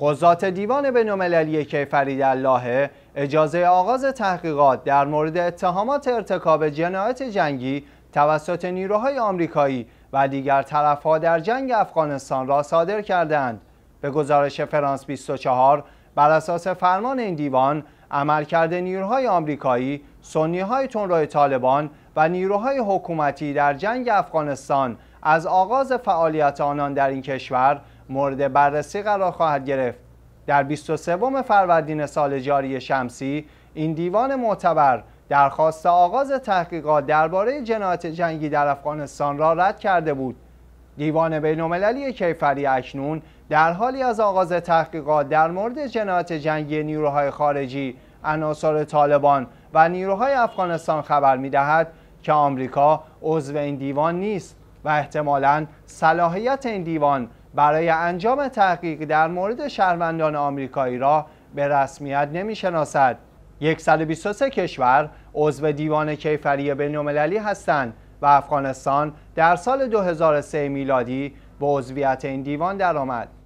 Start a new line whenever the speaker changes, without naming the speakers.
قضات دیوان بینالمللی کیفری الله اجازه آغاز تحقیقات در مورد اتهامات ارتکاب جنایت جنگی توسط نیروهای آمریکایی و دیگر طرفها در جنگ افغانستان را صادر کردند. به گزارش فرانس 24 بر اساس فرمان این دیوان عملکرد نیروهای آمریکایی، سنیهای تندرو طالبان و نیروهای حکومتی در جنگ افغانستان از آغاز فعالیت آنان در این کشور مورد بررسی قرار خواهد گرفت در 23 فروردین سال جاری شمسی این دیوان معتبر درخواست آغاز تحقیقات درباره جنایت جنگی در افغانستان را رد کرده بود دیوان بینالمللی کیفری اکنون در حالی از آغاز تحقیقات در مورد جنایت جنگی نیروهای خارجی عناصر طالبان و نیروهای افغانستان خبر میدهد که آمریکا عضو این دیوان نیست و احتمالا صلاحیت این دیوان برای انجام تحقیق در مورد شهروندان آمریکایی را به رسمیت نمیشناسد 123 کشور عضو دیوان کیفری بین‌المللی هستند و افغانستان در سال 2003 میلادی به عضویت این دیوان درآمد